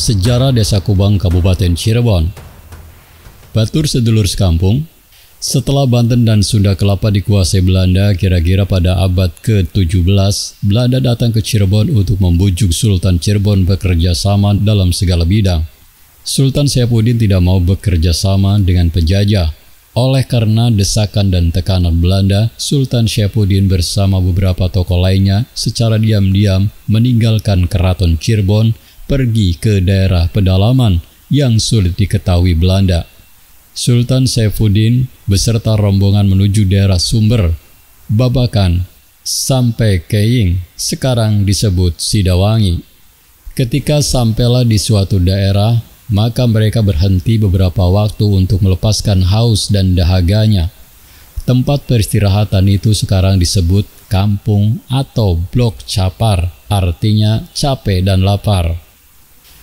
Sejarah Desa Kubang Kabupaten Cirebon. Batur sedulur sekampung, setelah Banten dan Sunda Kelapa dikuasai Belanda kira-kira pada abad ke-17, Belanda datang ke Cirebon untuk membujuk Sultan Cirebon bekerja sama dalam segala bidang. Sultan Syafuddin tidak mau bekerja sama dengan penjajah. Oleh karena desakan dan tekanan Belanda, Sultan Syafuddin bersama beberapa tokoh lainnya secara diam-diam meninggalkan keraton Cirebon pergi ke daerah pedalaman yang sulit diketahui Belanda. Sultan Saifuddin beserta rombongan menuju daerah Sumber, Babakan, sampai Keing, sekarang disebut Sidawangi. Ketika sampailah di suatu daerah, maka mereka berhenti beberapa waktu untuk melepaskan haus dan dahaganya. Tempat peristirahatan itu sekarang disebut kampung atau blok capar, artinya capek dan lapar.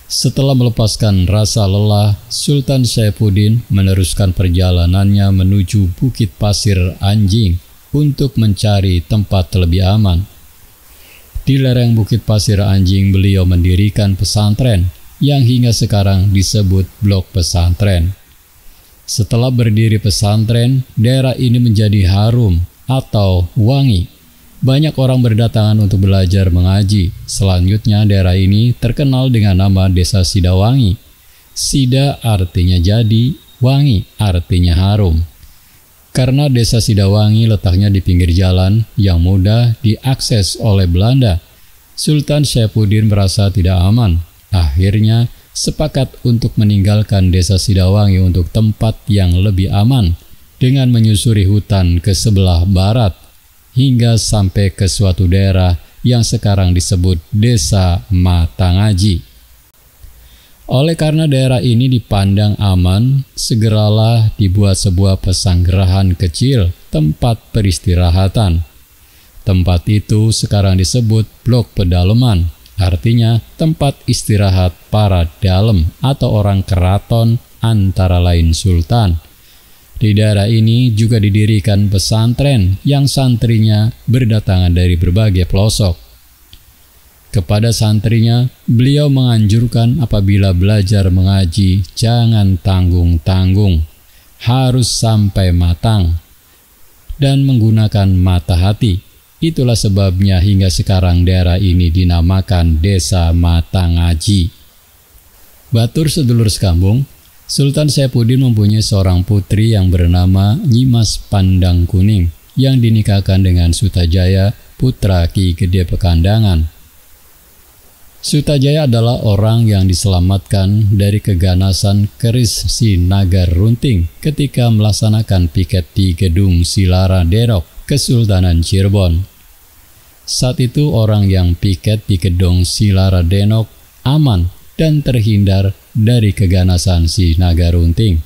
Setelah melepaskan rasa lelah, Sultan Saifuddin meneruskan perjalanannya menuju Bukit Pasir Anjing untuk mencari tempat lebih aman. Di lereng Bukit Pasir Anjing beliau mendirikan pesantren yang hingga sekarang disebut Blok Pesantren. Setelah berdiri pesantren, daerah ini menjadi harum atau wangi banyak orang berdatangan untuk belajar mengaji. Selanjutnya, daerah ini terkenal dengan nama Desa Sidawangi. Sida artinya jadi, wangi artinya harum. Karena desa Sidawangi letaknya di pinggir jalan yang mudah diakses oleh Belanda, Sultan Syafuddin merasa tidak aman. Akhirnya sepakat untuk meninggalkan desa Sidawangi untuk tempat yang lebih aman dengan menyusuri hutan ke sebelah barat hingga sampai ke suatu daerah yang sekarang disebut Desa Matangaji. Oleh karena daerah ini dipandang aman, segeralah dibuat sebuah pesanggerahan kecil tempat peristirahatan. Tempat itu sekarang disebut blok pedaleman, artinya tempat istirahat para dalem atau orang keraton antara lain sultan, di daerah ini juga didirikan pesantren yang santrinya berdatangan dari berbagai pelosok. Kepada santrinya, beliau menganjurkan apabila belajar mengaji, jangan tanggung-tanggung, harus sampai matang, dan menggunakan mata hati. Itulah sebabnya hingga sekarang daerah ini dinamakan Desa Mata Ngaji. Batur sedulur sekambung, Sultan Saifuddin mempunyai seorang putri yang bernama Nyimas Pandang Kuning yang dinikahkan dengan Sutajaya, putra Ki Gede Pekandangan. Sutajaya adalah orang yang diselamatkan dari keganasan keris Si Nagar Runting ketika melaksanakan piket di gedung Silara Derok, Kesultanan Cirebon. Saat itu orang yang piket di gedung Silara Denok aman dan terhindar dari keganasan si naga runting.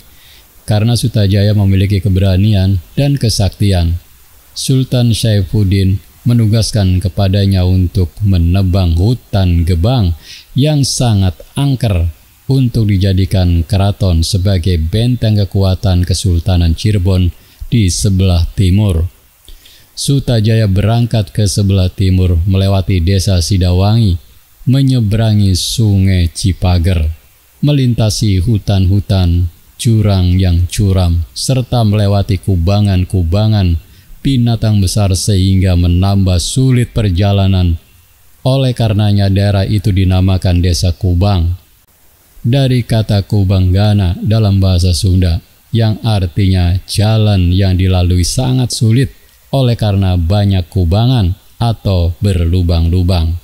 Karena Sutajaya memiliki keberanian dan kesaktian, Sultan Syaifuddin menugaskan kepadanya untuk menebang hutan gebang yang sangat angker untuk dijadikan keraton sebagai benteng kekuatan Kesultanan Cirebon di sebelah timur. Sutajaya berangkat ke sebelah timur melewati desa Sidawangi, menyeberangi sungai Cipager melintasi hutan-hutan, jurang yang curam, serta melewati kubangan-kubangan binatang besar sehingga menambah sulit perjalanan. Oleh karenanya daerah itu dinamakan Desa Kubang. Dari kata Kubanggana dalam bahasa Sunda, yang artinya jalan yang dilalui sangat sulit oleh karena banyak kubangan atau berlubang-lubang.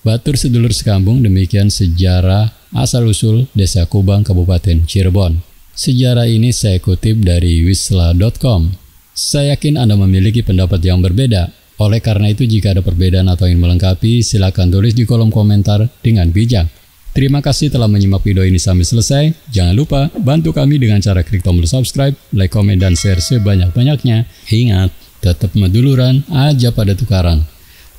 Batur sedulur sekampung demikian sejarah asal-usul Desa Kubang, Kabupaten Cirebon. Sejarah ini saya kutip dari wisla.com. Saya yakin Anda memiliki pendapat yang berbeda. Oleh karena itu, jika ada perbedaan atau ingin melengkapi, silakan tulis di kolom komentar dengan bijak. Terima kasih telah menyimak video ini sampai selesai. Jangan lupa bantu kami dengan cara klik tombol subscribe, like, komen, dan share sebanyak-banyaknya. Ingat, tetap meduluran aja pada tukaran.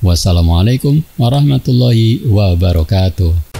Wassalamualaikum warahmatullahi wabarakatuh.